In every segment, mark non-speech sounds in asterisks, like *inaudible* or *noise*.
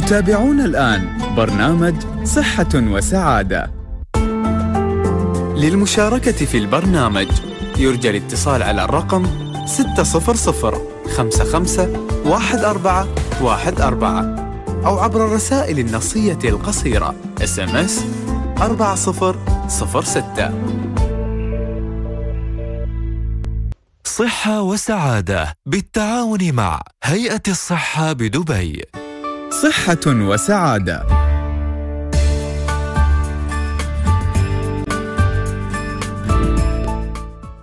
تتابعون الآن برنامج صحة وسعادة. للمشاركة في البرنامج يرجى الاتصال على الرقم 600 55 1414 أو عبر الرسائل النصية القصيرة SMS 4006 صحة وسعادة بالتعاون مع هيئة الصحة بدبي صحة وسعادة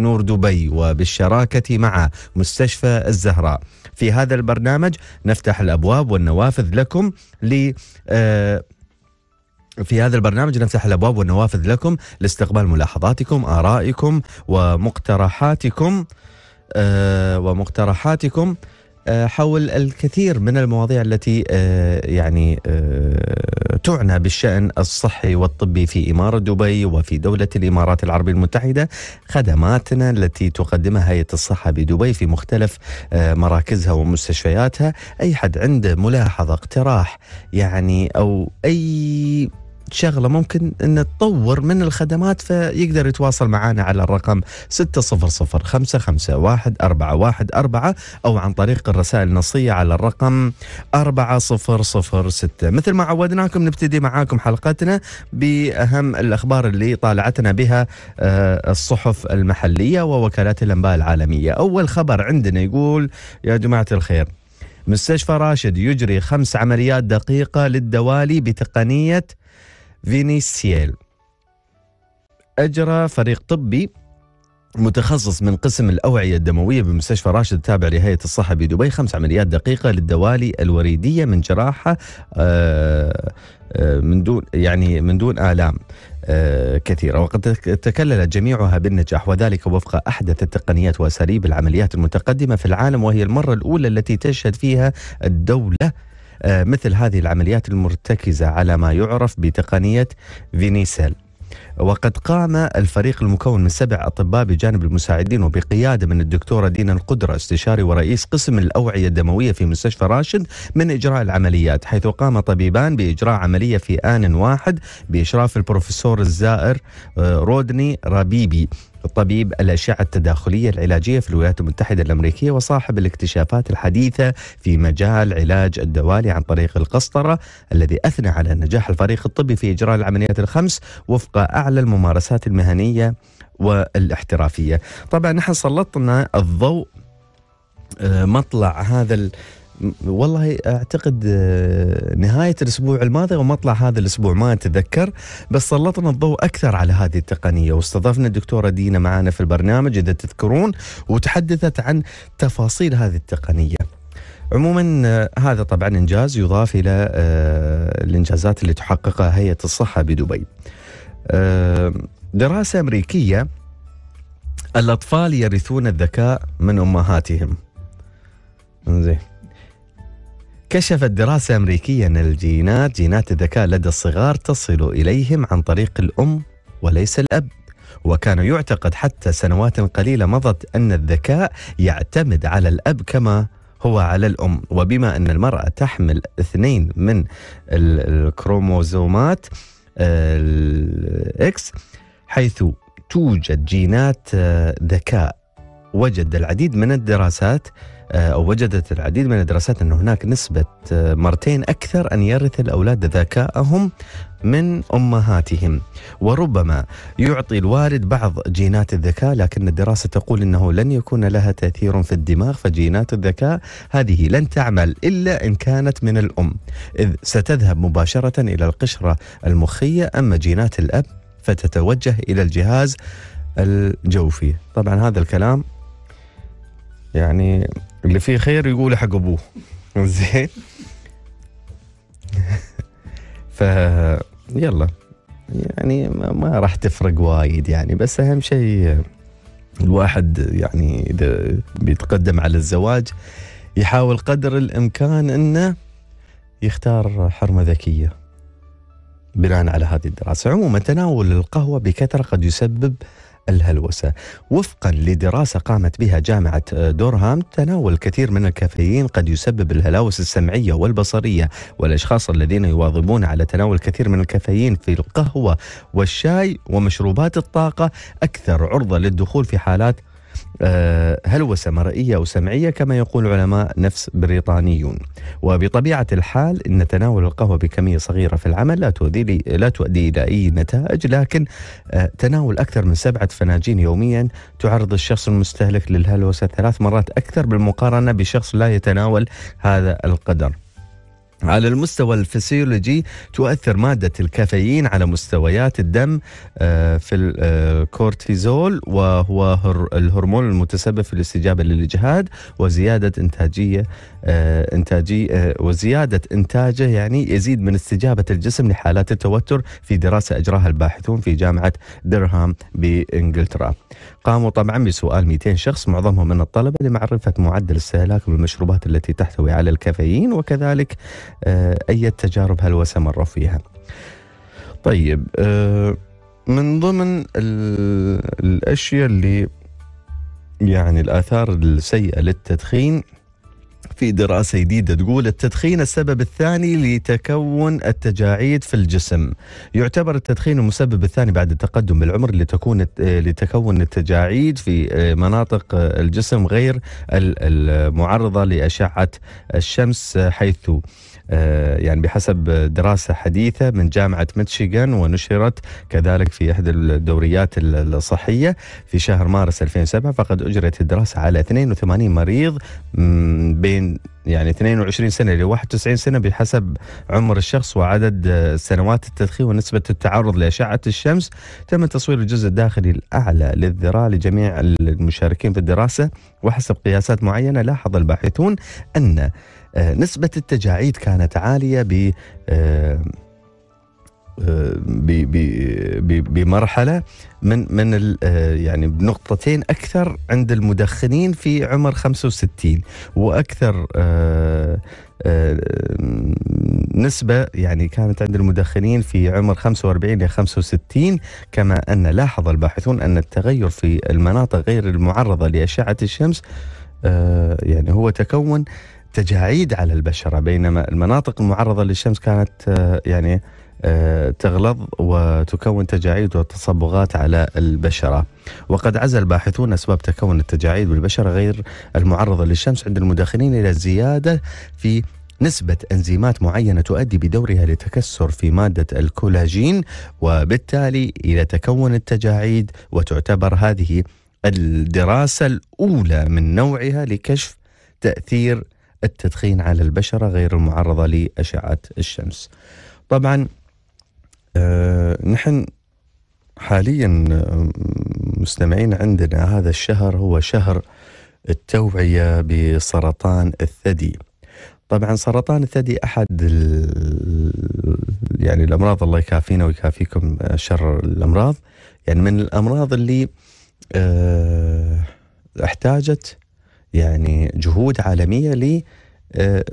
نور دبي وبالشراكة مع مستشفى الزهراء في هذا البرنامج نفتح الأبواب والنوافذ لكم ل آه، في هذا البرنامج نفتح الابواب والنوافذ لكم لاستقبال ملاحظاتكم، ارائكم ومقترحاتكم آه ومقترحاتكم آه، حول الكثير من المواضيع التي آه، يعني آه، تعنى بالشأن الصحي والطبي في إمارة دبي وفي دولة الإمارات العربية المتحدة خدماتنا التي تقدمها هيئة الصحة بدبي في مختلف مراكزها ومستشفياتها أي حد عنده ملاحظة اقتراح يعني أو أي شغله ممكن ان تطور من الخدمات فيقدر يتواصل معنا على الرقم 600 او عن طريق الرسائل النصيه على الرقم 4006 مثل ما عودناكم نبتدي معاكم حلقتنا باهم الاخبار اللي طالعتنا بها آه، الصحف المحليه ووكالات الانباء العالميه اول خبر عندنا يقول يا جماعه الخير مستشفى راشد يجري خمس عمليات دقيقة للدوالي بتقنية فينيسييل أجرى فريق طبي متخصص من قسم الأوعية الدموية بمستشفى راشد تابع لهيئة الصحة بدبي خمس عمليات دقيقة للدوالي الوريدية من جراحة آه، آه، من دون يعني من دون آلام آه، كثيرة وقد تكللت جميعها بالنجاح وذلك وفق أحدث التقنيات وأساليب العمليات المتقدمة في العالم وهي المرة الأولى التي تشهد فيها الدولة آه، مثل هذه العمليات المرتكزة على ما يعرف بتقنية فينيسيل وقد قام الفريق المكون من سبع أطباء بجانب المساعدين وبقيادة من الدكتورة دينا القدرة استشاري ورئيس قسم الأوعية الدموية في مستشفى راشد من إجراء العمليات حيث قام طبيبان بإجراء عملية في آن واحد بإشراف البروفيسور الزائر آه، رودني ربيبي طبيب الأشعة التداخلية العلاجية في الولايات المتحدة الأمريكية وصاحب الاكتشافات الحديثة في مجال علاج الدوالي عن طريق القسطرة الذي أثنى على نجاح الفريق الطبي في إجراء العمليات الخمس وفق أعلى الممارسات المهنية والاحترافية طبعا نحن سلطنا الضوء آه، مطلع هذا والله اعتقد آه، نهايه الاسبوع الماضي ومطلع هذا الاسبوع ما اتذكر بس سلطنا الضوء اكثر على هذه التقنيه واستضفنا الدكتوره دينا معنا في البرنامج اذا تذكرون وتحدثت عن تفاصيل هذه التقنيه. عموما آه، هذا طبعا انجاز يضاف الى آه، الانجازات اللي تحققها هيئه الصحه بدبي. دراسه امريكيه الاطفال يرثون الذكاء من امهاتهم. زين كشفت دراسة أمريكية أن الجينات جينات الذكاء لدى الصغار تصل إليهم عن طريق الأم وليس الأب وكان يعتقد حتى سنوات قليلة مضت أن الذكاء يعتمد على الأب كما هو على الأم وبما أن المرأة تحمل اثنين من الكروموزومات الإكس حيث توجد جينات آه، ذكاء وجد العديد من الدراسات آه، أو وجدت العديد من الدراسات أن هناك نسبة آه، مرتين أكثر أن يرث الأولاد ذكاءهم من أمهاتهم وربما يعطي الوالد بعض جينات الذكاء لكن الدراسة تقول أنه لن يكون لها تأثير في الدماغ فجينات الذكاء هذه لن تعمل إلا إن كانت من الأم إذ ستذهب مباشرة إلى القشرة المخية أما جينات الأب فتتوجه إلى الجهاز الجوفي طبعا هذا الكلام يعني اللي فيه خير يقول حق ابوه زين *laughs* ف يلا يعني ما راح تفرق وايد يعني بس اهم شيء الواحد يعني اذا بيتقدم على الزواج يحاول قدر الامكان انه يختار حرمه ذكيه بناء على هذه الدراسه عموما تناول القهوه بكثره قد يسبب الهلوسة وفقا لدراسة قامت بها جامعة آه، دورهام تناول الكثير من الكافيين قد يسبب الهلاوس السمعية والبصرية والأشخاص الذين يواظبون على تناول الكثير من الكافيين في القهوة والشاي ومشروبات الطاقة أكثر عرضة للدخول في حالات آه، هلوسة مرئية أو سمعية كما يقول علماء نفس بريطانيون وبطبيعة الحال إن تناول القهوة بكمية صغيرة في العمل لا تؤدي لا تؤدي إلى أي نتائج لكن آه، تناول أكثر من سبعة فناجين يوميا تعرض الشخص المستهلك للهلوسة ثلاث مرات أكثر بالمقارنة بشخص لا يتناول هذا القدر على المستوى الفسيولوجي تؤثر مادة الكافيين على مستويات الدم آه، في الكورتيزول آه، وهو الهرمون المتسبب في الاستجابة للإجهاد وزيادة إنتاجية آه، إنتاجي وزيادة إنتاجه يعني يزيد من استجابة الجسم لحالات التوتر في دراسة أجراها الباحثون في جامعة درهام بإنجلترا قاموا طبعا بسؤال 200 شخص معظمهم من الطلبة لمعرفة معدل استهلاكهم للمشروبات التي تحتوي على الكافيين وكذلك آه، أي تجارب هلوسة مروا فيها طيب آه، من ضمن الأشياء اللي يعني الآثار السيئة للتدخين في دراسة جديدة تقول التدخين السبب الثاني لتكون التجاعيد في الجسم يعتبر التدخين المسبب الثاني بعد التقدم بالعمر لتكون لتكون التجاعيد في آه، مناطق آه، الجسم غير المعرضة لأشعة الشمس آه، حيث آه، يعني بحسب دراسة حديثة من جامعة ميتشيغان ونشرت كذلك في إحدى الدوريات الصحية في شهر مارس 2007 فقد أجرت الدراسة على 82 مريض بين يعني 22 سنة إلى 91 سنة بحسب عمر الشخص وعدد سنوات التدخين ونسبة التعرض لأشعة الشمس تم تصوير الجزء الداخلي الأعلى للذراع لجميع المشاركين في الدراسة وحسب قياسات معينة لاحظ الباحثون أن آه، نسبة التجاعيد كانت عالية ب آه، آه، بمرحله من من يعني بنقطتين اكثر عند المدخنين في عمر 65 واكثر نسبة يعني كانت عند المدخنين في عمر 45 إلى 65 كما أن لاحظ الباحثون أن التغير في المناطق غير المعرضة لأشعة الشمس يعني هو تكون تجاعيد على البشره بينما المناطق المعرضه للشمس كانت آه، يعني آه، تغلظ وتكون تجاعيد وتصبغات على البشره وقد عزى الباحثون اسباب تكون التجاعيد بالبشره غير المعرضه للشمس عند المدخنين الى الزياده في نسبة انزيمات معينة تؤدي بدورها لتكسر في مادة الكولاجين وبالتالي إلى تكون التجاعيد وتعتبر هذه الدراسة الأولى من نوعها لكشف تأثير التدخين على البشرة غير المعرضة لأشعة الشمس طبعا آه، نحن حاليا آه، مستمعين عندنا هذا الشهر هو شهر التوعية بسرطان الثدي طبعا سرطان الثدي احد يعني الامراض الله يكافينا ويكافيكم آه، شر الامراض يعني من الامراض اللي احتاجت يعني جهود عالميه ل آه،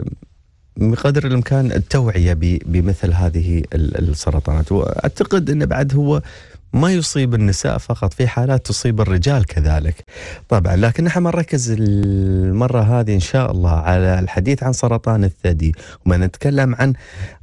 بقدر الامكان التوعيه بمثل هذه السرطانات واعتقد ان بعد هو ما يصيب النساء فقط في حالات تصيب الرجال كذلك طبعا لكن نحن نركز المرة هذه إن شاء الله على الحديث عن سرطان الثدي وما نتكلم عن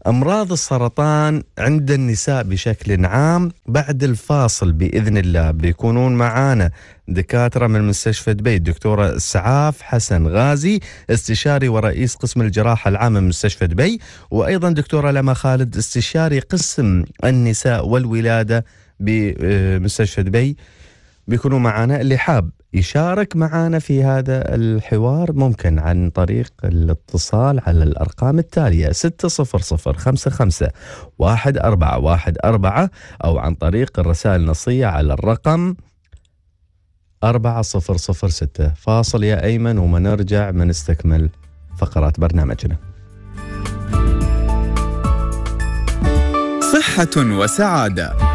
أمراض السرطان عند النساء بشكل عام بعد الفاصل بإذن الله بيكونون معانا دكاترة من مستشفى دبي الدكتورة إسعاف حسن غازي استشاري ورئيس قسم الجراحة العامة من مستشفى دبي وأيضا دكتورة لما خالد استشاري قسم النساء والولادة بمستشفى دبي بيكونوا معنا اللي حاب يشارك معنا في هذا الحوار ممكن عن طريق الاتصال على الأرقام التالية 60055 1414 أو عن طريق الرسائل النصية على الرقم 4006 فاصل يا أيمن وما نرجع ما نستكمل فقرات برنامجنا صحة وسعادة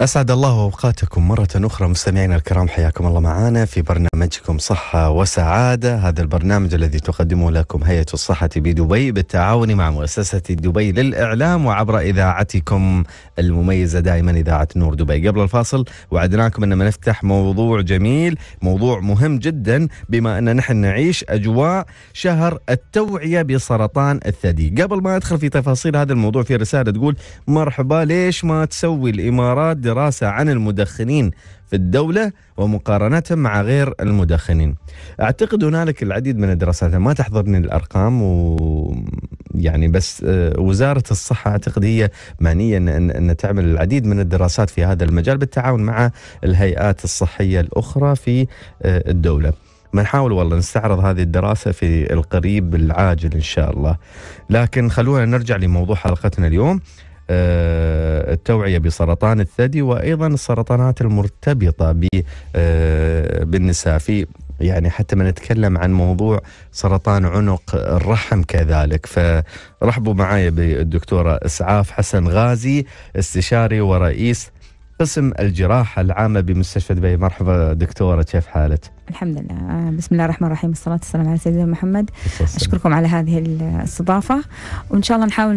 أسعد الله أوقاتكم مرة أخرى مستمعينا الكرام حياكم الله معنا في برنامجكم صحة وسعادة هذا البرنامج الذي تقدمه لكم هيئة الصحة بدبي بالتعاون مع مؤسسة دبي للإعلام وعبر إذاعتكم المميزة دائما إذاعة نور دبي قبل الفاصل وعدناكم أن نفتح موضوع جميل موضوع مهم جدا بما أن نحن نعيش أجواء شهر التوعية بسرطان الثدي قبل ما أدخل في تفاصيل هذا الموضوع في رسالة تقول مرحبا ليش ما تسوي الإمارات دراسة عن المدخنين في الدولة ومقارنتهم مع غير المدخنين أعتقد هنالك العديد من الدراسات ما تحضرني الأرقام و يعني بس آه، وزارة الصحة أعتقد هي معنية أن, أن تعمل العديد من الدراسات في هذا المجال بالتعاون مع الهيئات الصحية الأخرى في آه، الدولة بنحاول والله نستعرض هذه الدراسة في القريب العاجل إن شاء الله لكن خلونا نرجع لموضوع حلقتنا اليوم آه، التوعية بسرطان الثدي وأيضا السرطانات المرتبطة آه، بالنساء في يعني حتى ما نتكلم عن موضوع سرطان عنق الرحم كذلك فرحبوا معايا بالدكتورة إسعاف حسن غازي استشاري ورئيس قسم الجراحة العامة بمستشفى دبي مرحبا دكتورة كيف حالك؟ الحمد لله آه، بسم الله الرحمن الرحيم والصلاة والسلام على سيدنا محمد السلام. أشكركم على هذه الاستضافة وإن شاء الله نحاول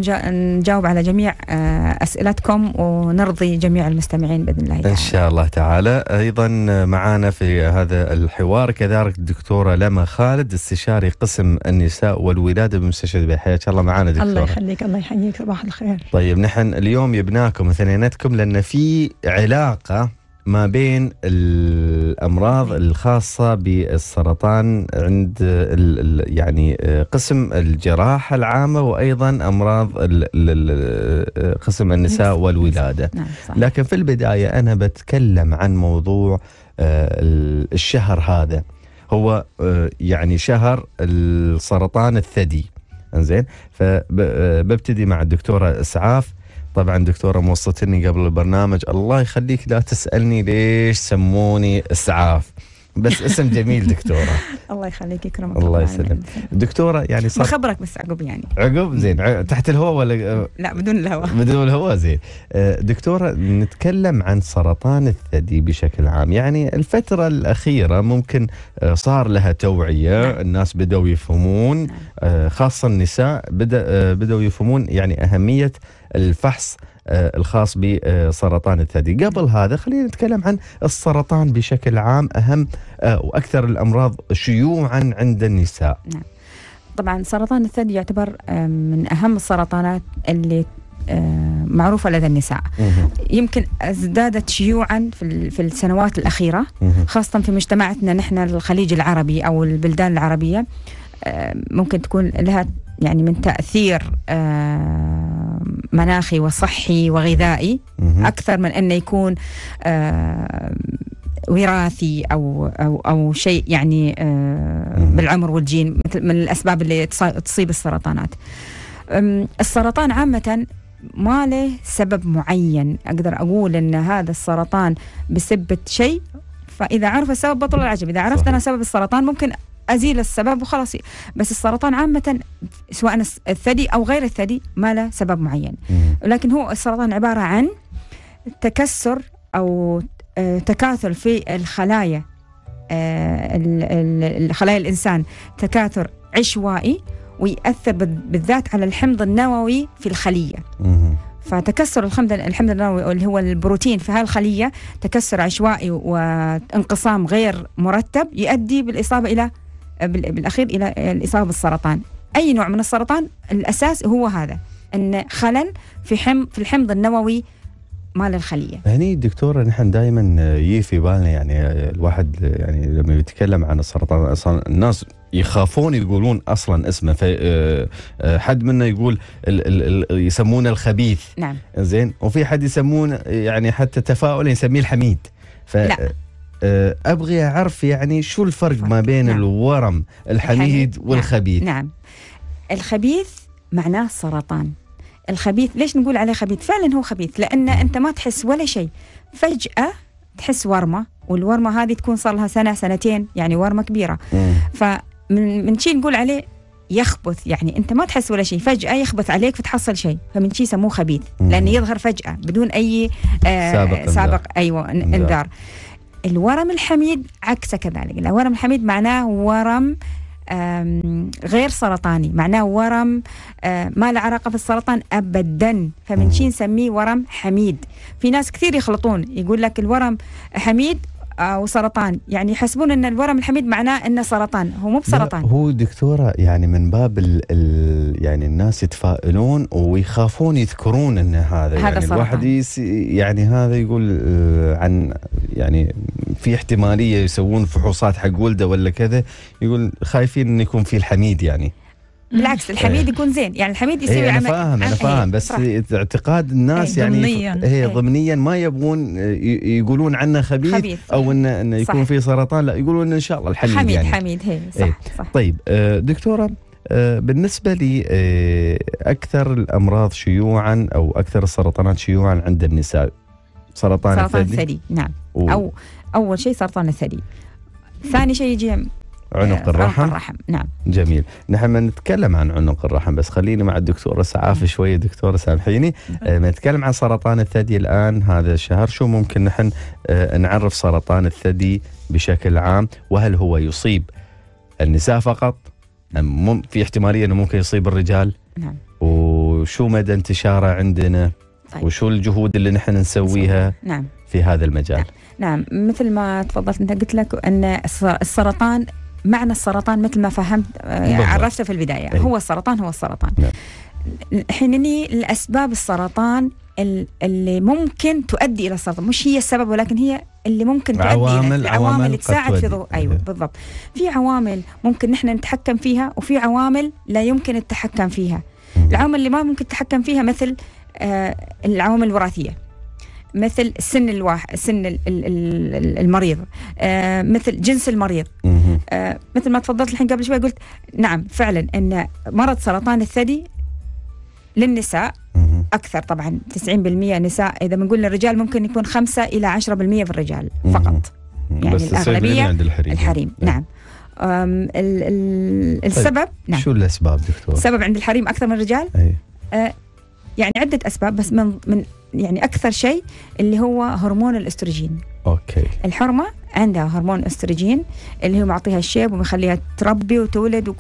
نجاوب على جميع آه، أسئلتكم ونرضي جميع المستمعين بإذن الله تعالى. إن شاء الله تعالى أيضا معنا في هذا الحوار كذلك الدكتورة لما خالد استشاري قسم النساء والولادة بمستشفى دبي حياك الله معنا دكتورة الله يخليك الله يحييك صباح الخير طيب نحن اليوم جبناكم اثنيناتكم لأن في علاقه ما بين الامراض الخاصه بالسرطان عند يعني آه، قسم الجراحه العامه وايضا امراض آه، قسم النساء والولاده نعم، لكن في البدايه انا بتكلم عن موضوع آه، الشهر هذا هو يعني شهر السرطان الثدي انزين فببتدي مع الدكتوره اسعاف طبعا دكتورة موصتني قبل البرنامج الله يخليك لا تسألني ليش سموني إسعاف بس اسم جميل دكتوره *laughs* الله يخليك يكرمك الله يسلمك دكتوره يعني صار بخبرك بس عقب يعني عقب زين تحت الهواء ولا لا بدون الهواء *laughs* بدون الهواء زين آه، دكتوره نتكلم عن سرطان الثدي بشكل عام يعني الفتره الاخيره ممكن آه، صار لها توعيه نعم. الناس بدأوا يفهمون نعم. آه، خاصه النساء بدا بدأوا يفهمون يعني اهميه الفحص آه، الخاص بسرطان الثدي قبل هذا خلينا نتكلم عن السرطان بشكل عام أهم آه، وأكثر الأمراض شيوعا عند النساء نعم. طبعا سرطان الثدي يعتبر آه، من أهم السرطانات اللي معروفة لدى النساء يمكن ازدادت شيوعا في السنوات الأخيرة خاصة في مجتمعاتنا نحن الخليج العربي أو البلدان العربية ممكن تكون لها يعني من تاثير آه، مناخي وصحي وغذائي اكثر من انه يكون آه، وراثي او او او شيء يعني آه، بالعمر والجين مثل من الاسباب اللي تصيب السرطانات. السرطان عامه ما له سبب معين اقدر اقول ان هذا السرطان بسبه شيء فاذا عرف السبب بطل العجب، اذا عرفت انا سبب السرطان ممكن ازيل السبب وخلاص بس السرطان عامه سواء الثدي او غير الثدي ما له سبب معين لكن هو السرطان عباره عن تكسر او آه، تكاثر في الخلايا آه، خلايا الانسان تكاثر عشوائي ويأثر بالذات على الحمض النووي في الخليه فتكسر الحمض الحمض النووي اللي هو البروتين في هذه الخليه تكسر عشوائي وانقسام غير مرتب يؤدي بالاصابه الى بالاخير الى الاصابه بالسرطان اي نوع من السرطان الاساس هو هذا ان خلل في حم في الحمض النووي مال الخليه. هني يعني دكتور نحن دائما يجي في بالنا يعني الواحد يعني لما يتكلم عن السرطان اصلا الناس يخافون يقولون اصلا اسمه آه، حد منا يقول الـ الـ يسمونه الخبيث نعم زين وفي حد يسمونه يعني حتى تفاؤلا يسميه الحميد ف... لا آه، ابغي اعرف يعني شو الفرق ما بين نعم. الورم الحميد نعم. والخبيث نعم. نعم الخبيث معناه سرطان الخبيث ليش نقول عليه خبيث فعلا هو خبيث لان انت ما تحس ولا شيء فجاه تحس ورمه والورمه هذه تكون صار لها سنه سنتين يعني ورمه كبيره فمن من شي نقول عليه يخبث يعني انت ما تحس ولا شيء فجاه يخبث عليك فتحصل شيء فمن شيء يسموه خبيث لانه يظهر فجاه بدون اي آه سابق, سابق أيوة، انذار. ايوه انذار الورم الحميد عكسه كذلك الورم الحميد معناه ورم غير سرطاني معناه ورم ما له علاقه في السرطان ابدا فمن شي نسميه ورم حميد في ناس كثير يخلطون يقول لك الورم حميد او آه، سرطان يعني يحسبون ان الورم الحميد معناه انه سرطان هو مو بسرطان هو دكتوره يعني من باب ال الـ يعني الناس يتفائلون ويخافون يذكرون ان هذا, هذا يعني سرطان. الواحد يعني هذا يقول آه، عن يعني في احتماليه يسوون فحوصات حق ولده ولا كذا يقول خايفين انه يكون في الحميد يعني بالعكس إيه. الحميد يكون زين يعني الحميد إيه، يسوي عمل انا فاهم انا فاهم بس اعتقاد الناس إيه، يعني ضمنيا هي ضمنيا ما يبغون آه، يقولون عنه خبيث, خبيث او انه انه يكون في سرطان لا يقولون ان شاء الله الحميد حميد يعني حميد هي صح, ايه صح طيب آه، دكتوره آه، بالنسبة لي أكثر الأمراض شيوعا أو أكثر السرطانات شيوعا عند النساء سرطان, سرطان الثدي نعم أو أول شيء سرطان الثدي ثاني شيء يجي إيه، عنق الرحم عنق الرحم نعم جميل نحن نتكلم عن عنق الرحم بس خليني مع الدكتور اسعاف شوية دكتور سامحيني آه، نتكلم عن سرطان الثدي الآن هذا الشهر شو ممكن نحن آه، نعرف سرطان الثدي بشكل عام وهل هو يصيب النساء فقط أم في احتمالية أنه ممكن يصيب الرجال نعم وشو مدى انتشاره عندنا طيب. وشو الجهود اللي نحن نسويها نعم في هذا المجال نعم. نعم مثل ما تفضلت انت قلت لك ان السرطان معنى السرطان مثل ما فهمت آه، يعني عرفته في البدايه أي. هو السرطان هو السرطان نعم. حينني الاسباب السرطان اللي ممكن تؤدي الى السرطان مش هي السبب ولكن هي اللي ممكن تؤدي عوامل الى العوامل اللي تساعد في ضغط ايوه إيه. بالضبط في عوامل ممكن نحن نتحكم فيها وفي عوامل لا يمكن التحكم فيها العوامل اللي ما ممكن نتحكم فيها مثل آه العوامل الوراثيه مثل سن الواحد سن المريض آه، مثل جنس المريض آه، مثل ما تفضلت الحين قبل شوي قلت نعم فعلا ان مرض سرطان الثدي للنساء اكثر طبعا 90% نساء اذا بنقول للرجال ممكن يكون 5 الى 10% في الرجال فقط يعني بس الاغلبيه عند الحريم الحريم إيه. نعم الـ الـ طيب، السبب نعم شو الاسباب دكتور؟ السبب عند الحريم اكثر من الرجال؟ أي. آه يعني عده اسباب بس من من يعني اكثر شيء اللي هو هرمون الاستروجين اوكي الحرمه عندها هرمون استروجين اللي هو معطيها الشيب ومخليها تربي وتولد و...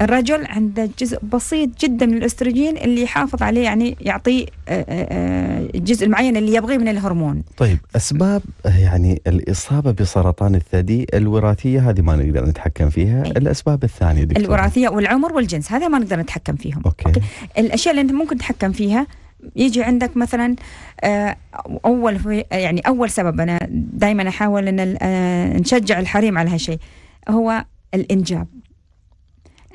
الرجل عنده جزء بسيط جدا من الاستروجين اللي يحافظ عليه يعني يعطيه آه، الجزء آه، آه، المعين اللي يبغيه من الهرمون طيب اسباب يعني الاصابه بسرطان الثدي الوراثيه هذه ما نقدر نتحكم فيها أي. الاسباب الثانيه دكتور. الوراثيه والعمر والجنس هذا ما نقدر نتحكم فيهم أوكي. أوكي. الاشياء اللي انت ممكن تتحكم فيها يجي عندك مثلا آه، اول يعني اول سبب انا دائما احاول ان آه، نشجع الحريم على هالشيء هو الانجاب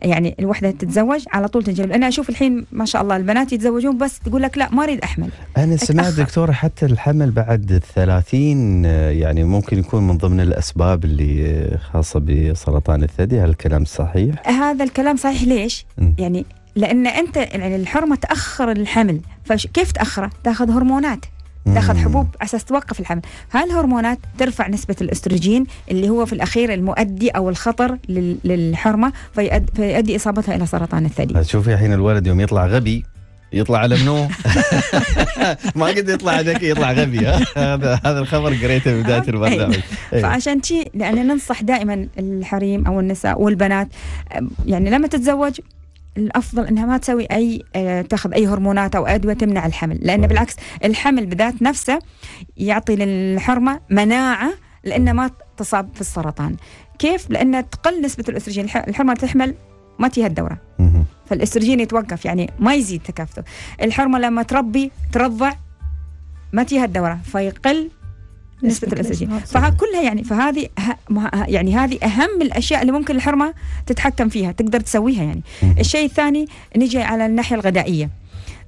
يعني الوحده تتزوج على طول تنجب انا اشوف الحين ما شاء الله البنات يتزوجون بس تقول لك لا ما اريد احمل انا سمعت دكتوره حتى الحمل بعد الثلاثين آه، يعني ممكن يكون من ضمن الاسباب اللي خاصه بسرطان الثدي هل الكلام صحيح هذا الكلام صحيح ليش م. يعني لان انت يعني الحرمه تاخر الحمل فكيف تاخره؟ تاخذ هرمونات تاخذ حبوب على اساس توقف الحمل، هالهرمونات ترفع نسبه الاستروجين اللي هو في الاخير المؤدي او الخطر للحرمه فيؤدي, فيؤدي اصابتها الى سرطان الثدي. شوفي الحين الولد يوم يطلع غبي يطلع على منو؟ *laughs* ما قد يطلع ذكي يطلع غبي هذا هذا الخبر قريته بدايه البرنامج إيه. فعشان شيء يعني ننصح دائما الحريم او النساء والبنات يعني لما تتزوج الافضل انها ما تسوي اي آه، تاخذ اي هرمونات او ادويه تمنع الحمل لان بالعكس الحمل بذات نفسه يعطي للحرمه مناعه لانها ما تصاب في السرطان كيف لانها تقل نسبه الاستروجين الحرمه تحمل ما تيها الدوره فالاستروجين يتوقف يعني ما يزيد تكافته الحرمه لما تربي ترضع ما تيها الدوره فيقل نسبة الأساسيين نعم، فكلها يعني فهذه يعني هذه أهم الأشياء اللي ممكن الحرمة تتحكم فيها تقدر تسويها يعني الشيء الثاني نجي على الناحية الغذائية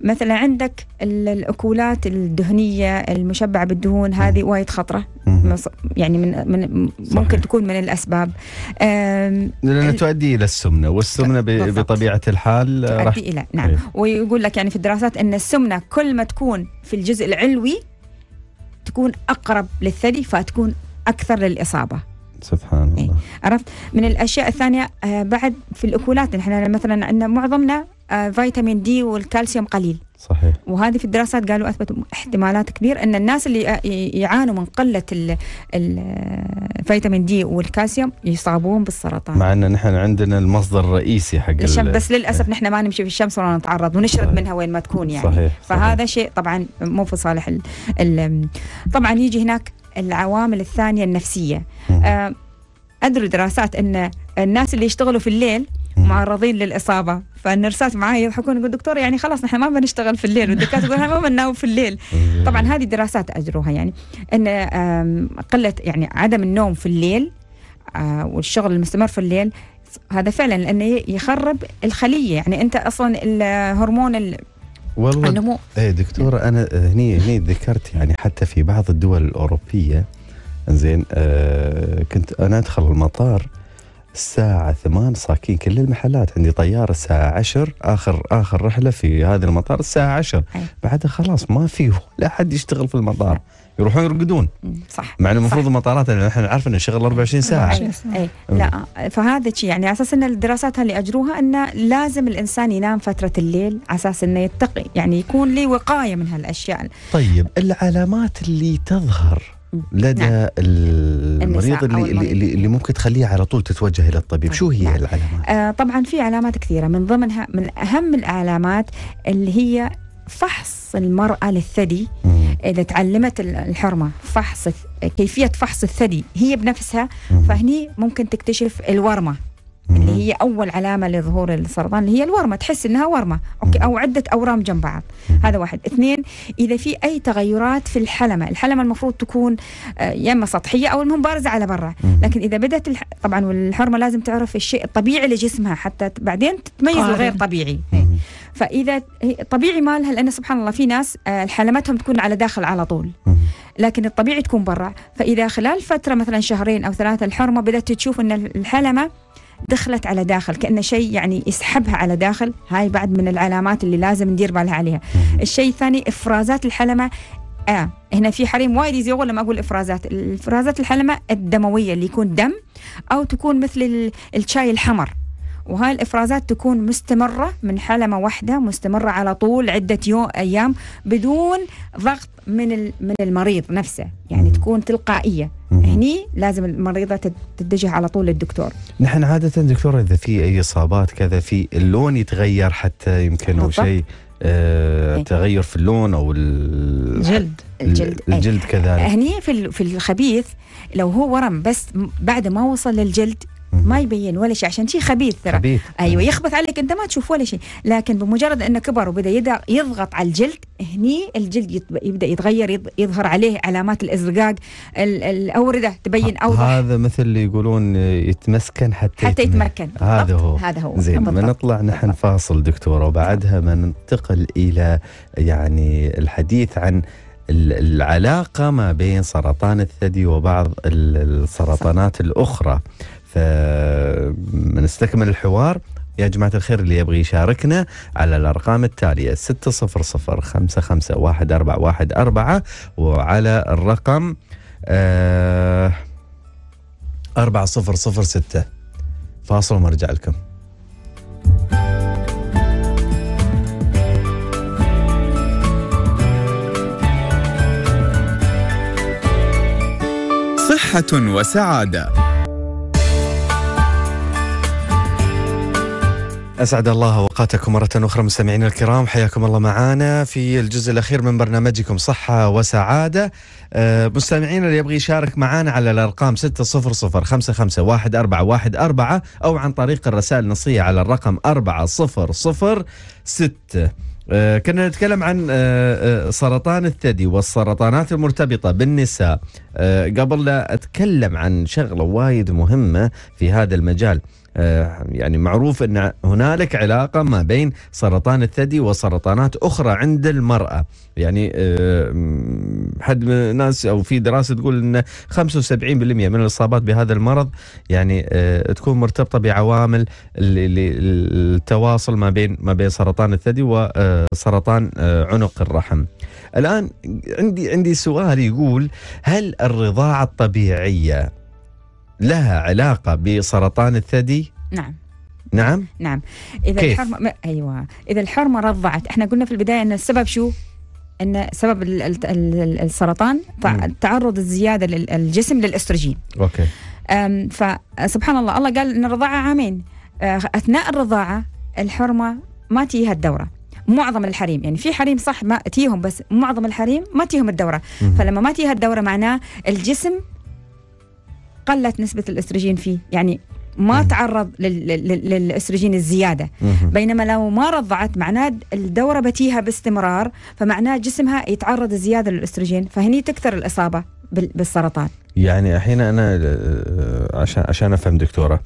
مثلا عندك الاكولات الدهنيه المشبعه بالدهون هذه وايد خطره يعني من من ممكن تكون من الاسباب لانها تؤدي الى السمنه والسمنه بطبيعه الحال تؤدي الى نعم إيه. ويقول لك يعني في الدراسات ان السمنه كل ما تكون في الجزء العلوي تكون أقرب للثدي فتكون أكثر للإصابة سبحان إيه. الله عرفت من الأشياء الثانية آه، بعد في الاكولات نحن مثلا عندنا معظمنا آه، فيتامين دي والكالسيوم قليل صحيح وهذه في الدراسات قالوا اثبتوا احتمالات كبير ان الناس اللي يعانوا من قله الفيتامين دي والكالسيوم يصابون بالسرطان مع ان نحن عندنا المصدر الرئيسي حق الشمس بس للاسف إيه. نحن ما نمشي في الشمس ولا نتعرض ونشرب صحيح. منها وين ما تكون يعني صحيح. فهذا صحيح. شيء طبعا مو في صالح ال الـ طبعا يجي هناك العوامل الثانيه النفسيه آه ادروا دراسات ان الناس اللي يشتغلوا في الليل معرضين للاصابه فالنرسات معاي يضحكون يقول دكتور يعني خلاص نحن ما بنشتغل في الليل والدكاتره تقول ما بننام في الليل طبعا هذه دراسات اجروها يعني ان قله يعني عدم النوم في الليل آه، والشغل المستمر في الليل هذا فعلا لانه يخرب الخليه يعني انت اصلا الهرمون ال والله النمو ايه دكتوره انا آه، هني هني ذكرت يعني حتى في بعض الدول الاوروبيه زين آه كنت انا ادخل المطار الساعة 8 صاكين كل المحلات عندي طيارة الساعة 10 آخر آخر رحلة في هذا المطار الساعة 10 بعدها خلاص ما في لا حد يشتغل في المطار يروحون يرقدون صح مع المفروض المطارات احنا نعرف انه شغل 24 ساعه, 24 ساعة. أي. لا فهذا شيء يعني على اساس ان الدراسات اللي اجروها انه لازم الانسان ينام فتره الليل على اساس انه يتقي يعني يكون لي وقايه من هالاشياء طيب العلامات اللي تظهر لدى نعم. المريض اللي, اللي, اللي ممكن تخليه على طول تتوجه الى الطبيب طيب. شو هي نعم. العلامات آه طبعا في علامات كثيره من ضمنها من اهم العلامات اللي هي فحص المرأة للثدي مم. إذا تعلمت الحرمة فحص كيفية فحص الثدي هي بنفسها مم. فهني ممكن تكتشف الورمة اللي هي اول علامه لظهور السرطان اللي هي الورمه تحس انها ورمه اوكي او عده اورام جنب بعض هذا واحد اثنين اذا في اي تغيرات في الحلمه الحلمه المفروض تكون آه، يا اما سطحيه او المهم بارزه على برا لكن اذا بدات الح... طبعا والحرمه لازم تعرف الشيء الطبيعي لجسمها حتى بعدين تتميز الغير طبيعي إيه. فاذا طبيعي مالها لان سبحان الله في ناس آه، حلمتهم تكون على داخل على طول لكن الطبيعي تكون برا فاذا خلال فتره مثلا شهرين او ثلاثه الحرمه بدات تشوف ان الحلمه دخلت على داخل كأنه شيء يعني يسحبها على داخل هاي بعد من العلامات اللي لازم ندير بالها عليها الشيء الثاني افرازات الحلمه آه هنا في حريم وايد يزيغون لما اقول افرازات الافرازات الحلمه الدمويه اللي يكون دم او تكون مثل الشاي الحمر وهاي الافرازات تكون مستمره من حلمه واحده مستمره على طول عده يوم ايام بدون ضغط من من المريض نفسه يعني تكون تلقائيه هني لازم المريضة تتجه على طول للدكتور نحن عادة دكتور إذا في أي إصابات كذا في اللون يتغير حتى يمكن أو شيء آه إيه. تغير في اللون او الجلد الجلد إيه. الجلد كذلك هني في في الخبيث لو هو ورم بس بعد ما وصل للجلد ما يبين ولا شيء عشان شيء خبيث ترى خبيث. أيوة،, ايوه يخبث عليك انت ما تشوف ولا شيء لكن بمجرد انه كبر وبدا يضغط على الجلد هني الجلد يبدا يتغير يظهر عليه علامات الازرقاق الاورده تبين اوضح هذا مثل اللي يقولون يتمسكن حتى حتى يتمكن هذا هو هذا هو زين بنطلع نحن فاصل دكتوره وبعدها نعم. بننتقل الى يعني الحديث عن العلاقة ما بين سرطان الثدي وبعض السرطانات الأخرى فنستكمل آه، الحوار يا جماعة الخير اللي يبغي يشاركنا على الأرقام التالية واحد أربعة وعلى الرقم آه، صفر ستة فاصل ونرجع لكم صحة وسعادة أسعد الله أوقاتكم مرة أخرى مستمعينا الكرام حياكم الله معانا في الجزء الأخير من برنامجكم صحة وسعادة آه، مستمعينا اللي يبغى يشارك معانا على الأرقام 600 55 أو عن طريق الرسائل النصية على الرقم 4006 آه، كنا نتكلم عن آه، سرطان الثدي والسرطانات المرتبطة بالنساء قبل لا أتكلم عن شغلة وايد مهمة في هذا المجال آه، يعني معروف أن هنالك علاقة ما بين سرطان الثدي وسرطانات أخرى عند المرأة يعني آه، حد من الناس أو في دراسة تقول أن 75% من الإصابات بهذا المرض يعني آه، تكون مرتبطة بعوامل التواصل ما بين ما بين سرطان الثدي وسرطان عنق الرحم الآن عندي عندي سؤال يقول هل الرضاعة الطبيعية لها علاقه بسرطان الثدي؟ نعم نعم نعم اذا كيف؟ الحرمه ايوه اذا الحرمه رضعت احنا قلنا في البدايه ان السبب شو؟ ان سبب السرطان تعرض الزياده للجسم للاستروجين اوكي فسبحان الله الله قال ان الرضاعه عامين أه، اثناء الرضاعه الحرمه ما تجيها الدوره معظم الحريم يعني في حريم صح ما تيهم بس معظم الحريم ما تيهم الدوره مم. فلما ما تيها الدوره معناه الجسم قلت نسبة الاستروجين فيه يعني ما مم. تعرض للاستروجين الزياده مم. بينما لو ما رضعت معناه الدوره بتيها باستمرار فمعناه جسمها يتعرض زياده للاستروجين فهني تكثر الاصابه بالسرطان يعني الحين انا آه، آه، عشان عشان افهم دكتوره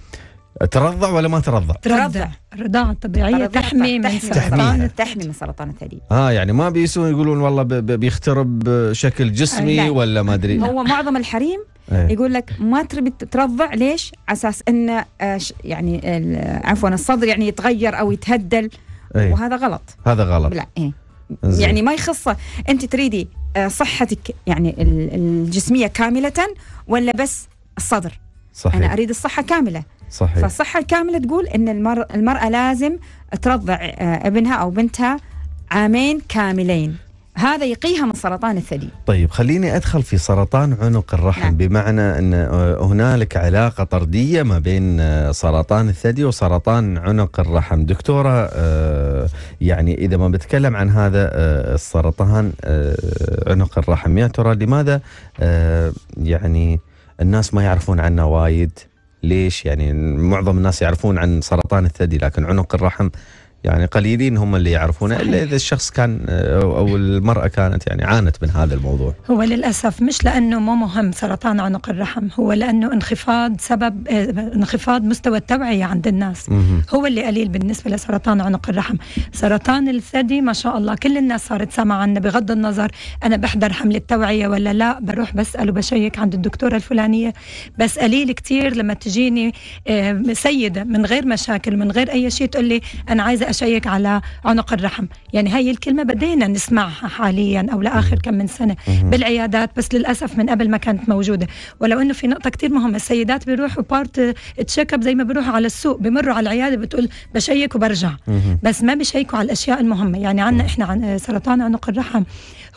ترضع ولا ما ترضع؟ ترضع الرضاعة الطبيعية تحمي من سرطان تحمي من سرطان الثدي اه يعني ما بيسون يقولون والله بيخترب شكل جسمي آه، ولا ما ادري هو معظم الحريم أيه. يقول لك ما تبي ترضع ليش؟ على اساس انه آه، يعني عفوا الصدر يعني يتغير او يتهدل أيه. وهذا غلط هذا غلط لا إيه. يعني ما يخصه انت تريدي آه، صحتك يعني الجسميه كامله ولا بس الصدر صحيح. انا اريد الصحه كامله صحيح فالصحه الكامله تقول ان المراه لازم ترضع آه، ابنها او بنتها عامين كاملين هذا يقيها من سرطان الثدي طيب خليني أدخل في سرطان عنق الرحم نعم. بمعنى أن هنالك علاقة طردية ما بين آه، سرطان الثدي وسرطان عنق الرحم دكتورة آه، يعني إذا ما بتكلم عن هذا آه، السرطان عنق الرحم يا ترى لماذا يعني الناس ما يعرفون عنه وايد ليش يعني معظم الناس يعرفون عن سرطان الثدي لكن عنق الرحم يعني قليلين هم اللي يعرفونه الا اذا الشخص كان او المراه كانت يعني عانت من هذا الموضوع. هو للاسف مش لانه مو مهم سرطان عنق الرحم، هو لانه انخفاض سبب آه، انخفاض مستوى التوعيه عند الناس، مم. هو اللي قليل بالنسبه لسرطان عنق الرحم، سرطان الثدي ما شاء الله كل الناس صارت سامعه عنه بغض النظر انا بحضر حمله توعيه ولا لا، بروح بسال وبشيك عند الدكتوره الفلانيه، بس قليل كثير لما تجيني آه، سيده من غير مشاكل من غير اي شيء تقول لي انا عايزه اشيك على عنق الرحم يعني هاي الكلمه بدينا نسمعها حاليا او لاخر كم من سنه بالعيادات بس للاسف من قبل ما كانت موجوده ولو انه في نقطه كثير مهمه السيدات بيروحوا بارت تشيك اب زي ما بيروحوا على السوق بمروا على العياده بتقول بشيك وبرجع بس ما بشيكوا على الاشياء المهمه يعني عندنا احنا عن سرطان عنق الرحم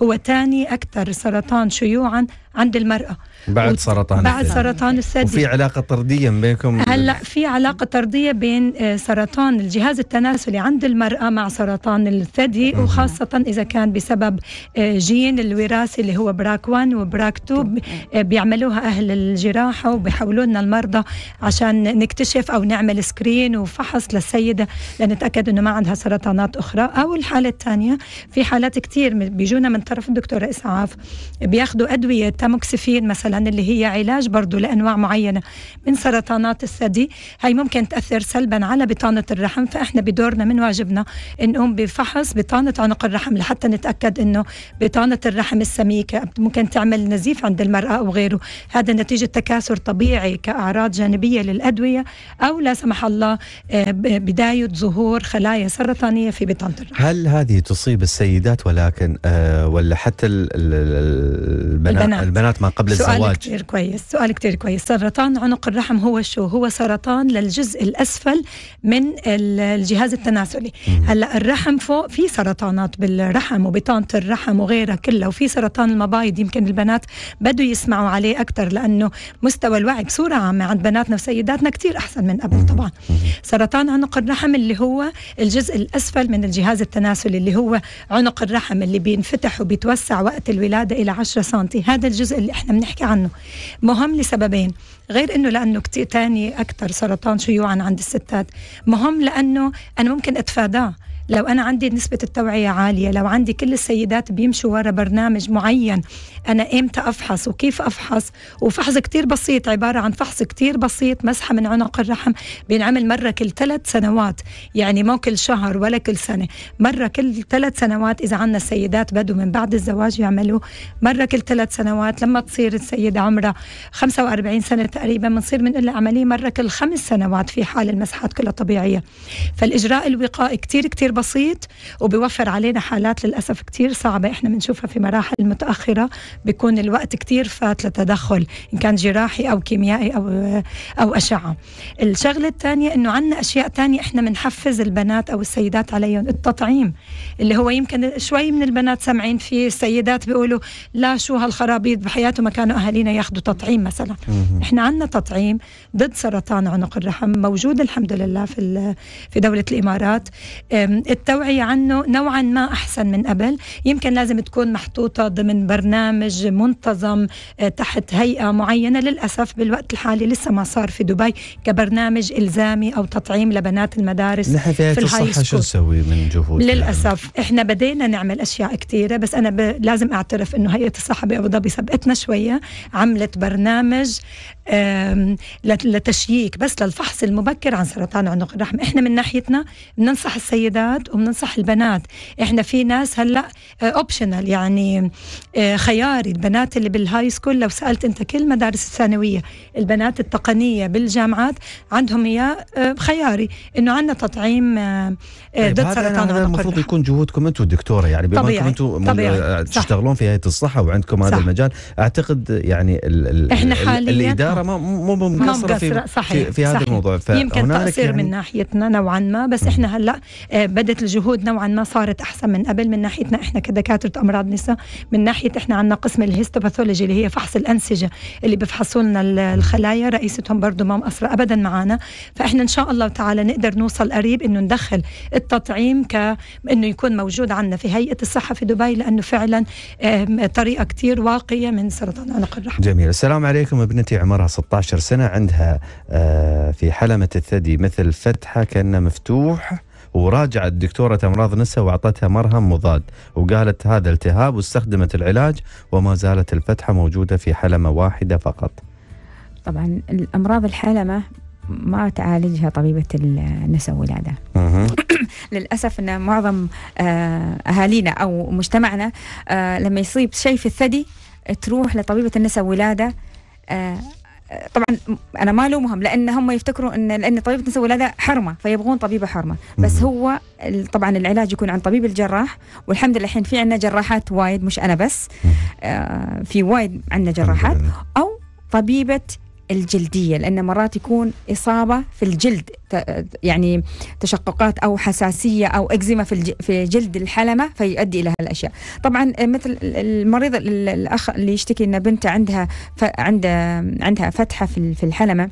هو ثاني اكثر سرطان شيوعا عند المراه بعد سرطان بعد الثدي. سرطان الثدي وفي علاقه طرديه بينكم هلا في علاقه طرديه بين آه، سرطان الجهاز التناسلي عند المراه مع سرطان الثدي وخاصه اذا كان بسبب آه، جين الوراثي اللي هو براك 1 وبراك 2 آه، بيعملوها اهل الجراحه وبيحولوا لنا المرضى عشان نكتشف او نعمل سكرين وفحص للسيده لنتاكد انه ما عندها سرطانات اخرى او الحاله الثانيه في حالات كثير بيجونا من طرف الدكتوره اسعاف بياخذوا ادويه تاموكسيفين مثلا مثلا اللي هي علاج برضه لانواع معينه من سرطانات الثدي هي ممكن تاثر سلبا على بطانه الرحم فاحنا بدورنا من واجبنا نقوم بفحص بطانه عنق الرحم لحتى نتاكد انه بطانه الرحم السميكه ممكن تعمل نزيف عند المراه او غيره هذا نتيجه تكاثر طبيعي كاعراض جانبيه للادويه او لا سمح الله آه، بدايه ظهور خلايا سرطانيه في بطانه الرحم هل هذه تصيب السيدات ولكن آه ولا حتى البنات البنات, البنات ما قبل الزواج سؤال كتير كويس سؤال كتير كويس سرطان عنق الرحم هو شو هو سرطان للجزء الأسفل من الجهاز التناسلي هلا الرحم فوق في سرطانات بالرحم وبطانة الرحم وغيرها كلها وفي سرطان المبايض يمكن البنات بدوا يسمعوا عليه أكثر لأنه مستوى الوعي بصورة عامة عند بناتنا وسيداتنا كتير أحسن من قبل طبعا سرطان عنق الرحم اللي هو الجزء الأسفل من الجهاز التناسلي اللي هو عنق الرحم اللي بينفتح وبيتوسع وقت الولادة إلى 10 سم هذا الجزء اللي احنا بنحكي عنه مهم لسببين غير انه لانه كتير تاني اكثر سرطان شيوعا عند الستات مهم لانه انا ممكن اتفاداه لو أنا عندي نسبة التوعية عالية لو عندي كل السيدات بيمشوا ورا برنامج معين أنا إمتى أفحص وكيف أفحص وفحص كتير بسيط عبارة عن فحص كتير بسيط مسحة من عنق الرحم بينعمل مرة كل ثلاث سنوات يعني مو كل شهر ولا كل سنة مرة كل ثلاث سنوات إذا عندنا سيدات بدو من بعد الزواج يعملوا مرة كل ثلاث سنوات لما تصير السيدة عمرها 45 سنة تقريبا بنصير بنقول لها عملية مرة كل خمس سنوات في حال المسحات كلها طبيعية فالإجراء الوقائي كتير كتير بسيط وبيوفر علينا حالات للأسف كتير صعبة إحنا بنشوفها في مراحل متأخرة بيكون الوقت كتير فات لتدخل إن كان جراحي أو كيميائي أو أو أشعة الشغلة الثانية إنه عندنا أشياء تانية إحنا بنحفز البنات أو السيدات عليهم التطعيم اللي هو يمكن شوي من البنات سامعين فيه السيدات بيقولوا لا شو هالخرابيط بحياته ما كانوا أهالينا ياخذوا تطعيم مثلا إحنا عندنا تطعيم ضد سرطان عنق الرحم موجود الحمد لله في في دولة الإمارات التوعية عنه نوعا ما أحسن من قبل يمكن لازم تكون محطوطة ضمن برنامج منتظم آه، تحت هيئة معينة للأسف بالوقت الحالي لسه ما صار في دبي كبرنامج إلزامي أو تطعيم لبنات المدارس نحن في, في الصحة شو نسوي من جهود يعني؟ للأسف يعني. إحنا بدينا نعمل أشياء كثيرة بس أنا ب... لازم أعترف أنه هيئة الصحة بأبو ظبي سبقتنا شوية عملت برنامج لتشييك بس للفحص المبكر عن سرطان عنق الرحم احنا من ناحيتنا بننصح السيدات وبننصح البنات احنا في ناس هلا اوبشنال آه، يعني آه، خياري البنات اللي بالهاي سكول لو سالت انت كل مدارس الثانويه البنات التقنيه بالجامعات عندهم اياه خياري انه عندنا تطعيم آه، طيب، ضد طيب سرطان هذا المفروض يكون جهودكم انتم دكتوره يعني بما انكم انتم تشتغلون في هيئه الصحه وعندكم صح. هذا المجال اعتقد يعني الـ الـ احنا حاليا الاداره مو مو مقصره في, في, في هذا الموضوع يمكن تقصير يعني من ناحيتنا نوعا ما بس احنا هلا آه، بدت الجهود نوعا ما صارت احسن من قبل من ناحيتنا احنا كدكاتره امراض نساء من ناحيه احنا عندنا قسم الهيستوباثولوجي اللي هي فحص الانسجه اللي بفحصوا لنا الخلايا رئيستهم برضه ما مقصره ابدا معنا فاحنا ان شاء الله تعالى نقدر نوصل قريب انه ندخل التطعيم ك انه يكون موجود عندنا في هيئه الصحه في دبي لانه فعلا آه، طريقه كثير واقيه من سرطان عنق الرحم جميل السلام عليكم ابنتي عمر عمرها 16 سنة عندها آه، في حلمة الثدي مثل فتحة كأنه مفتوح وراجعت دكتورة أمراض نساء وأعطتها مرهم مضاد وقالت هذا التهاب واستخدمت العلاج وما زالت الفتحة موجودة في حلمة واحدة فقط طبعا الأمراض الحلمة ما تعالجها طبيبة النساء والولادة *coughs* للأسف أن معظم آه، أهالينا أو مجتمعنا آه، لما يصيب شيء في الثدي تروح لطبيبة النساء والولادة طبعا انا ما الومهم لان هم يفتكروا ان لان طبيبه نسوي الولاده حرمه فيبغون طبيبه حرمه بس هو طبعا العلاج يكون عن طبيب الجراح والحمد لله الحين في عندنا جراحات وايد مش انا بس آه، في وايد عندنا جراحات او طبيبه الجلدية لأن مرات يكون إصابة في الجلد يعني تشققات أو حساسية أو إكزيما في, في جلد الحلمة فيؤدي إلى هالأشياء طبعا مثل المريض الأخ اللي يشتكي أن بنته عندها عندها فتحة في الحلمة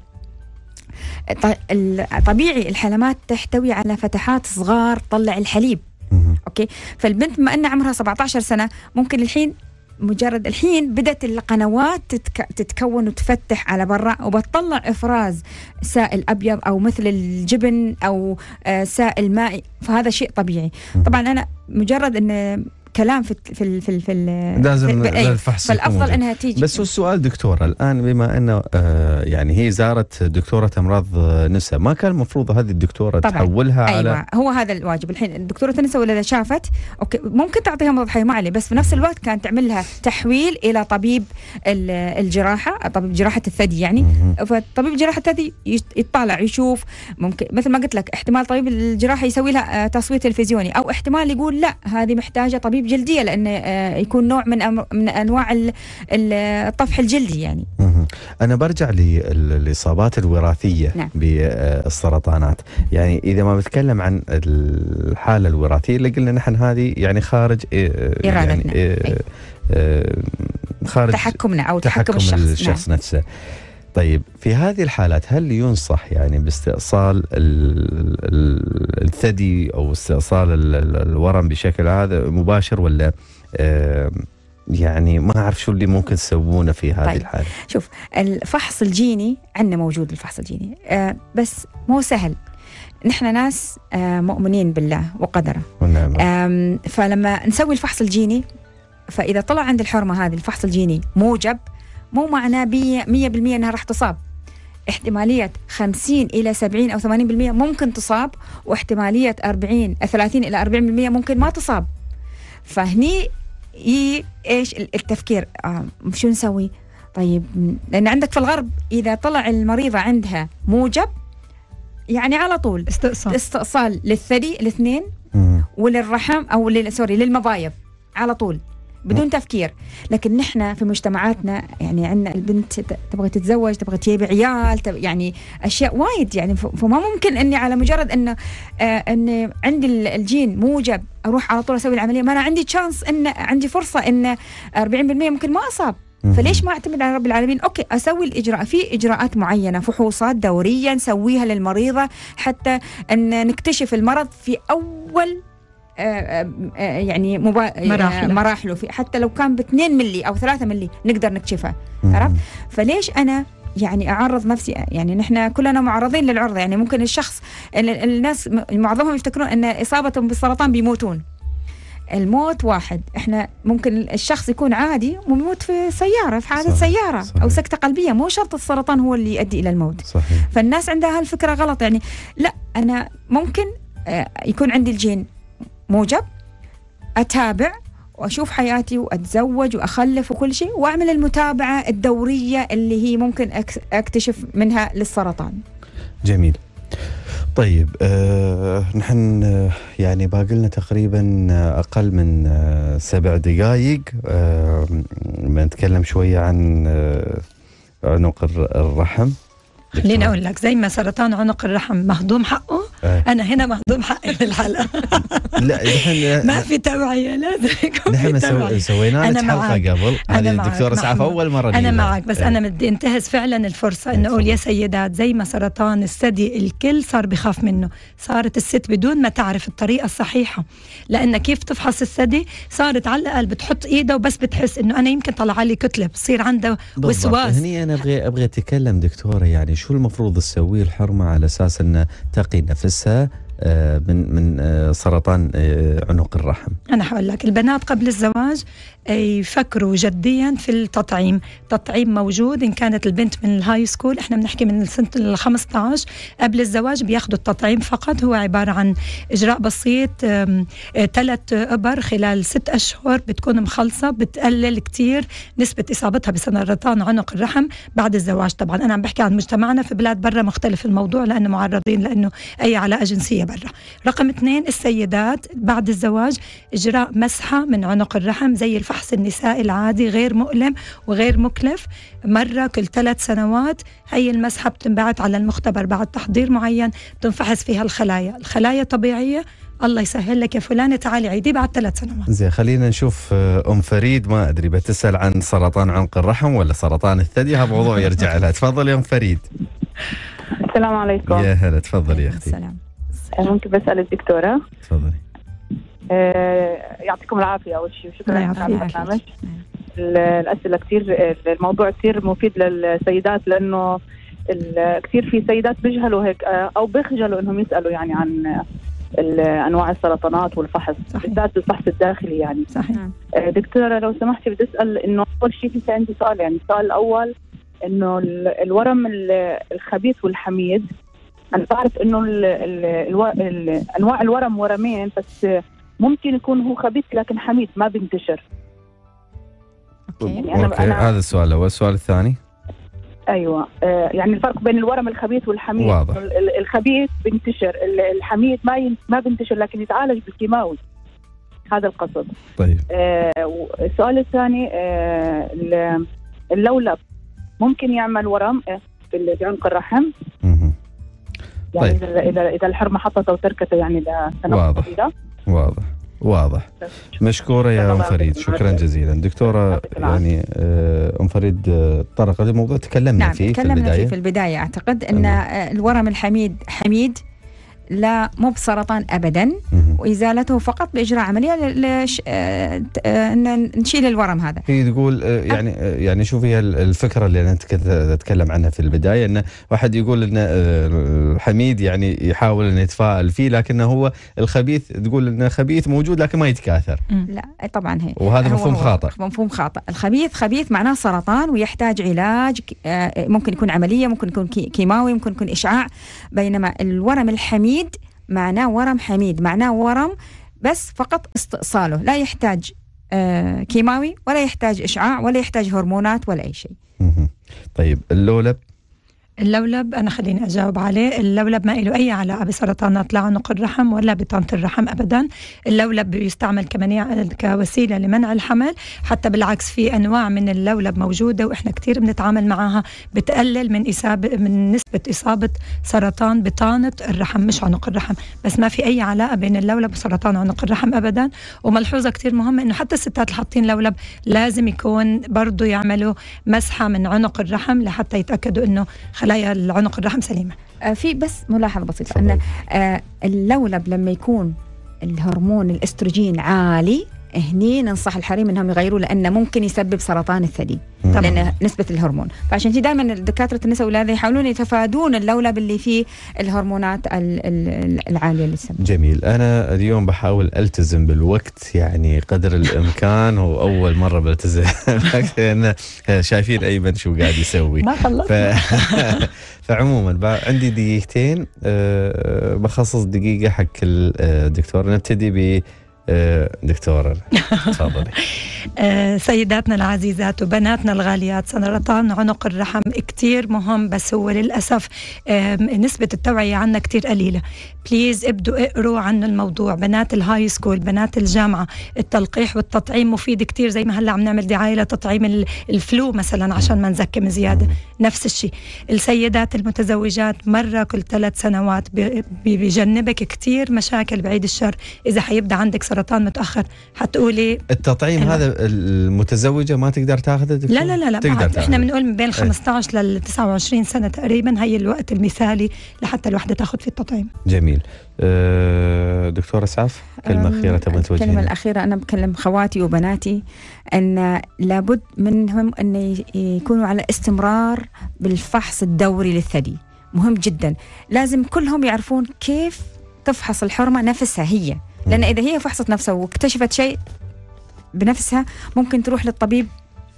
طبيعي الحلمات تحتوي على فتحات صغار تطلع الحليب اوكي فالبنت ما ان عمرها 17 سنه ممكن الحين مجرد الحين بدأت القنوات تتك... تتكون وتفتح على برا وبتطلع إفراز سائل أبيض أو مثل الجبن أو آه، سائل مائي فهذا شيء طبيعي طبعا أنا مجرد أن كلام في في في في لازم إيه. الفحص فالافضل انها تيجي بس السؤال دكتوره الان بما انه آه، يعني هي زارت دكتوره امراض نساء ما كان المفروض هذه الدكتوره طبعًا. تحولها أيوة. على هو هذا الواجب الحين دكتوره النساء ولا اذا شافت اوكي ممكن تعطيها مضحيه ما عليه بس في نفس الوقت كانت تعمل لها تحويل الى طبيب الجراحه طبيب جراحه الثدي يعني فطبيب جراحه الثدي يطالع يشوف ممكن مثل ما قلت لك احتمال طبيب الجراحه يسوي لها آه، تصوير تلفزيوني او احتمال يقول لا هذه محتاجه طبيب حليب جلديه لانه آه، يكون نوع من من انواع الطفح الجلدي يعني. انا برجع للاصابات الوراثيه نعم. بالسرطانات، يعني اذا ما بتكلم عن الحاله الوراثيه اللي قلنا نحن هذه يعني خارج آه، يعني، ارادتنا يعني خارج تحكمنا او تحكم, تحكم الشخص, الشخص نعم. نفسه. طيب في هذه الحالات هل ينصح يعني باستئصال الثدي او استئصال الورم بشكل هذا مباشر ولا يعني ما اعرف شو اللي ممكن تسوونه في هذه طيب. الحاله شوف الفحص الجيني عندنا موجود الفحص الجيني أه بس مو سهل نحن ناس أه مؤمنين بالله وقدره ونعم. فلما نسوي الفحص الجيني فاذا طلع عند الحرمه هذه الفحص الجيني موجب مو معناه 100% انها راح تصاب احتمالية 50 إلى 70 أو 80% ممكن تصاب واحتمالية 40 30 إلى 40% ممكن ما تصاب فهني ايش التفكير آه شو نسوي طيب لأن عندك في الغرب إذا طلع المريضة عندها موجب يعني على طول استئصال استئصال للثدي الاثنين وللرحم أو سوري للمبايض على طول بدون تفكير لكن نحن في مجتمعاتنا يعني عندنا البنت تبغى تتزوج تبغى تجيب عيال تب يعني اشياء وايد يعني فما ممكن اني على مجرد انه آه ان عندي الجين موجب اروح على طول اسوي العمليه ما انا عندي تشانس ان عندي فرصه ان 40% ممكن ما اصاب فليش ما اعتمد على رب العالمين اوكي اسوي الاجراء في اجراءات معينه فحوصات دوريه نسويها للمريضه حتى ان نكتشف المرض في اول آه، آه، يعني مبا... آه، مراحله, مراحله في حتى لو كان ب 2 ملي او 3 ملي نقدر نكشفها عرفت فليش انا يعني اعرض نفسي يعني نحن كلنا معرضين للعرضه يعني ممكن الشخص الناس معظمهم يفتكرون ان اصابتهم بالسرطان بيموتون الموت واحد احنا ممكن الشخص يكون عادي ويموت في سياره في حادث سياره صحيح. او سكته قلبيه مو شرط السرطان هو اللي يؤدي الى الموت صحيح. فالناس عندها هالفكره غلط يعني لا انا ممكن يكون عندي الجين موجب أتابع واشوف حياتي واتزوج واخلف وكل شيء واعمل المتابعه الدوريه اللي هي ممكن اكتشف منها للسرطان. جميل. طيب آه نحن آه، يعني باقي لنا تقريبا آه، اقل من آه سبع دقائق آه بنتكلم شويه عن آه عنق الرحم خليني اقول لك زي ما سرطان عنق الرحم مهضوم حقه آه. انا هنا مهضوم حقي في الحلقه *laughs* لا نحن ما في توعيه لازم نحن سوينا انا حلقه قبل هذه الدكتوره اسعاف اول مره انا معك بس آه. انا بدي انتهز فعلا الفرصه انه اقول يا سيدات زي ما سرطان الثدي الكل صار بخاف منه صارت الست بدون ما تعرف الطريقه الصحيحه لان كيف تفحص الثدي صارت على الاقل بتحط ايدها وبس بتحس انه انا يمكن طلع لي كتله بصير عندها وسواس هني انا ابغى ابغى اتكلم دكتوره يعني شو المفروض تسويه الحرمه على اساس أن تقي نفسها آه، من من آه، سرطان آه، عنق الرحم انا هقول لك البنات قبل الزواج يفكروا جديا في التطعيم تطعيم موجود إن كانت البنت من الهاي سكول احنا بنحكي من سنة ال 15 قبل الزواج بياخدوا التطعيم فقط هو عبارة عن إجراء بسيط ثلاث آه، إبر خلال ست أشهر بتكون مخلصة بتقلل كتير نسبة إصابتها بسرطان عنق الرحم بعد الزواج طبعا أنا عم بحكي عن مجتمعنا في بلاد برا مختلف الموضوع لأنه معرضين لأنه أي علاقة جنسية برا رقم اثنين السيدات بعد الزواج إجراء مسحة من عنق الرحم زي الف الفحص النسائي العادي غير مؤلم وغير مكلف مرة كل ثلاث سنوات هي المسحة بتنبعت على المختبر بعد تحضير معين بتنفحص فيها الخلايا الخلايا طبيعية الله يسهل لك يا فلانة تعالي عيدي بعد ثلاث سنوات زين خلينا نشوف آه، أم فريد ما أدري بتسأل عن سرطان عنق الرحم ولا سرطان الثدي هذا موضوع يرجع *laughs* لها تفضل يا أم فريد السلام عليكم يا هلا تفضلي يا أختي السلام ممكن بسأل الدكتورة تفضلي آه، يعطيكم العافيه اول شيء وشكرا على البرنامج الاسئله كثير نعم. آه، الموضوع كثير مفيد للسيدات لانه كثير في سيدات بيجهلوا هيك آه، او بيخجلوا انهم يسالوا يعني عن انواع السرطانات والفحص بالذات الفحص الداخلي يعني صحيح نعم. دكتوره لو سمحتي بدي اسال انه اول شيء في عندي سؤال يعني السؤال الاول انه الورم الخبيث والحميد انا بعرف انه انواع الورم ورمين بس ممكن يكون هو خبيث لكن حميد ما بينتشر يعني أنا أوكي. أنا هذا السؤال الأول السؤال الثاني ايوه آه يعني الفرق بين الورم الخبيث والحميد واضح. الخبيث بينتشر الحميد ما ين... ما بينتشر لكن يتعالج بالكيماوي هذا القصد طيب آه السؤال الثاني آه اللولب ممكن يعمل ورم في آه، عنق الرحم يعني طيب. اذا اذا الحرمه حطته وتركته يعني لسنوات طويله واضح واضح مشكورة يا أم فريد شكرا جزيلا دكتورة يعني آه، أم فريد آه، طرق لموضوع تكلمنا نعم فيه تكلمنا في البداية. فيه في البداية أعتقد أن آه، الورم الحميد حميد لا مو بسرطان ابدا وازالته فقط باجراء عمليه يعني لش... آه، آه، نشيل الورم هذا هي تقول آه، يعني يعني شوفي الفكره اللي انا كنت اتكلم عنها في البدايه انه واحد يقول ان حميد يعني يحاول انه يتفائل فيه لكن هو الخبيث تقول انه خبيث موجود لكن ما يتكاثر لا طبعا هي وهذا مفهوم خاطئ مفهوم خاطئ الخبيث خبيث معناه سرطان ويحتاج علاج ممكن يكون عمليه ممكن يكون كيماوي ممكن يكون اشعاع بينما الورم الحميد حميد معناه ورم حميد معناه ورم بس فقط استئصاله لا يحتاج آه، كيماوي ولا يحتاج إشعاع ولا يحتاج هرمونات ولا أي شيء طيب اللولب اللولب أنا خليني أجاوب عليه اللولب ما له أي علاقة بسرطانات لا عنق الرحم ولا بطانة الرحم أبدا اللولب بيستعمل كمان كوسيلة لمنع الحمل حتى بالعكس في أنواع من اللولب موجودة وإحنا كثير بنتعامل معها بتقلل من إصابة من نسبة إصابة سرطان بطانة الرحم مش عنق الرحم بس ما في أي علاقة بين اللولب وسرطان عنق الرحم أبدا وملحوظة كثير مهمة إنه حتى الستات اللي حاطين لولب لازم يكون برضه يعملوا مسحة من عنق الرحم لحتى يتأكدوا إنه خلايا العنق الرحم سليمه آه، في بس ملاحظه بسيطه ان آه، اللولب لما يكون الهرمون الاستروجين عالي هني ننصح الحريم انهم يغيروا لانه ممكن يسبب سرطان الثدي طبعا. لان نسبه الهرمون فعشان كذا دائما دكاتره النساء والولاده يحاولون يتفادون اللولب اللي فيه الهرمونات العاليه للسبب جميل انا اليوم بحاول التزم بالوقت يعني قدر الامكان واول مره بلتزم لان شايفين ايمن شو قاعد يسوي ما خلصت *laughs* فعموما عندي دقيقتين آه، بخصص دقيقه حق آه، الدكتور نبتدي ب آه، دكتورة *laughs* تفضلي آه، سيداتنا العزيزات وبناتنا الغاليات سرطان عنق الرحم كتير مهم بس هو للأسف نسبة التوعية عنا كتير قليلة بليز ابدوا اقروا عن الموضوع بنات الهاي سكول بنات الجامعة التلقيح والتطعيم مفيد كتير زي ما هلا عم نعمل دعاية لتطعيم الفلو مثلا عشان ما نزكم زيادة نفس الشيء السيدات المتزوجات مرة كل ثلاث سنوات بجنبك كتير مشاكل بعيد الشر إذا حيبدأ عندك سرطان متأخر حتقولي التطعيم هذا المتزوجة ما تقدر تاخذه لا لا لا لا تقدر احنا بنقول من بين 15 ايه. لل 29 سنة تقريبا هي الوقت المثالي لحتى الوحدة تاخذ فيه التطعيم جميل جميل أه، دكتورة اسعاف كلمة أخيرة تبغى توجهها الكلمة الأخيرة أنا بكلم خواتي وبناتي أن لابد منهم أن يكونوا على استمرار بالفحص الدوري للثدي مهم جدا لازم كلهم يعرفون كيف تفحص الحرمة نفسها هي لأن إذا هي فحصت نفسها واكتشفت شيء بنفسها ممكن تروح للطبيب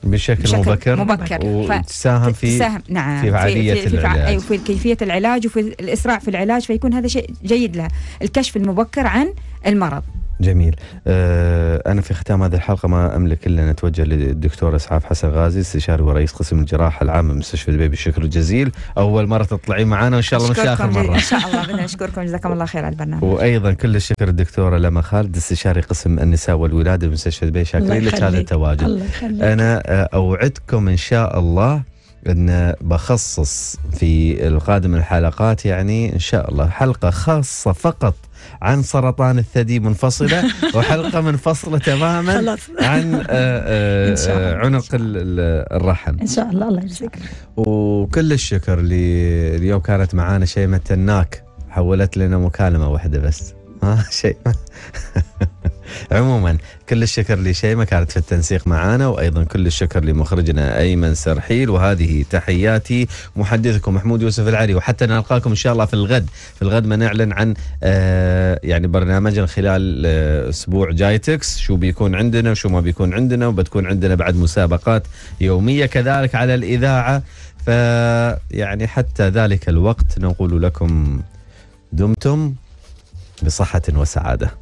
بشكل, بشكل مبكر, مبكر وتساهم في تساهم نعم في فعالية في, في, العلاج وفي كيفية العلاج وفي الإسراع في العلاج فيكون هذا شيء جيد لها الكشف المبكر عن المرض جميل آه، أنا في ختام هذه الحلقة ما أملك إلا أن أتوجه للدكتور إسعاف حسن غازي استشاري ورئيس قسم الجراحة العامة بمستشفى البيبي الشكر الجزيل أول مرة تطلعين معنا وإن شاء الله مش آخر مرة إن شاء الله بنشكركم جزاكم الله خير على البرنامج وأيضا كل الشكر الدكتورة لما خالد استشاري قسم النساء والولادة بمستشفى البيبي شاكرين لك هذا التواجد الله أنا أوعدكم إن شاء الله ان بخصص في القادم الحلقات يعني ان شاء الله حلقه خاصه فقط عن سرطان الثدي منفصله *laughs* وحلقه منفصله تماما خلاص. عن آآ آه، آآ آه، *laughs* عنق الرحم ان شاء الله الله يجزيك وكل الشكر لي اليوم كانت معانا شيمه تناك حولت لنا مكالمه واحده بس ها شيء *laughs* عموما كل الشكر لشيمة كانت في التنسيق معانا وأيضا كل الشكر لمخرجنا أيمن سرحيل وهذه تحياتي محدثكم محمود يوسف العري وحتى نلقاكم إن شاء الله في الغد في الغد ما نعلن عن آه، يعني برنامجنا خلال آه، أسبوع جايتكس شو بيكون عندنا وشو ما بيكون عندنا وبتكون عندنا بعد مسابقات يومية كذلك على الإذاعة فيعني حتى ذلك الوقت نقول لكم دمتم بصحة وسعادة